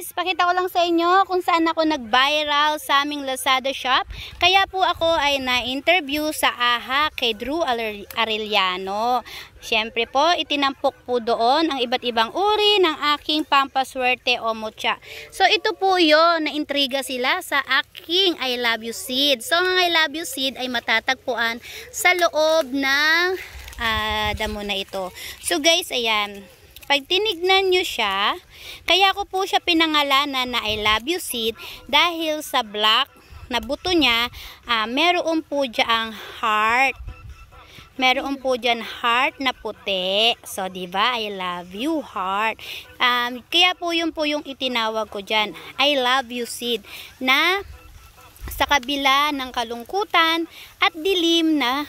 guys, pakita ko lang sa inyo kung saan ako nag-viral sa aming Lazada shop. Kaya po ako ay na-interview sa AHA kay Drew Arellano. Siyempre po, itinampok po doon ang iba't ibang uri ng aking pampaswerte o mocha. So, ito po yun, naintriga sila sa aking I love you seed. So, ang I love you seed ay matatagpuan sa loob ng uh, damo na ito. So, guys, ayan. Pag tinignan nyo siya, kaya ko po siya pinangalanan na I love you seed dahil sa black na buto niya, uh, meron po dyan heart. Meron po dyan heart na puti. So, di ba I love you heart. Um, kaya po yun po yung itinawag ko dyan. I love you seed. Na sa kabila ng kalungkutan at dilim na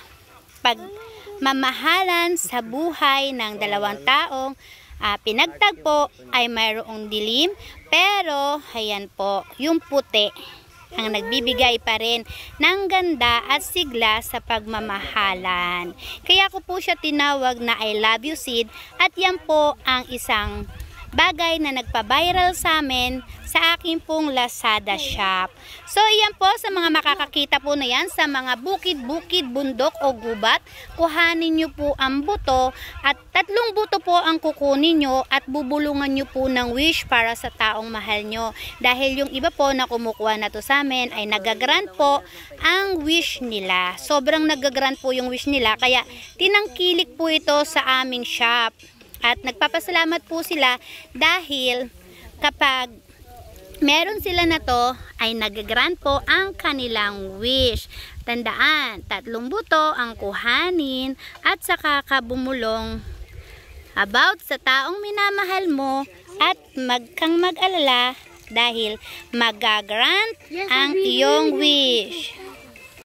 pagmamahalan sa buhay ng dalawang taong uh, pinagtagpo ay mayroong dilim pero ayan po yung puti ang nagbibigay pa rin ng ganda at sigla sa pagmamahalan. Kaya ko po siya tinawag na I love you seed at yan po ang isang bagay na nagpa-viral sa amin sa akin pong Lazada shop. So, iyan po sa mga makakakita po na yan sa mga bukid-bukid, bundok o gubat, kuhanin nyo po ang buto at tatlong buto po ang kukunin nyo at bubulungan nyo po ng wish para sa taong mahal nyo. Dahil yung iba po na kumukuha na to sa amin ay nagagrant po ang wish nila. Sobrang nagagrant po yung wish nila kaya tinangkilik po ito sa aming shop. At nagpapasalamat po sila dahil kapag meron sila na to ay nagagrant po ang kanilang wish. Tandaan, tatlong buto ang kuhanin at sa kakabumulong about sa taong minamahal mo at magkang mag-alala dahil magagrant ang iyong wish.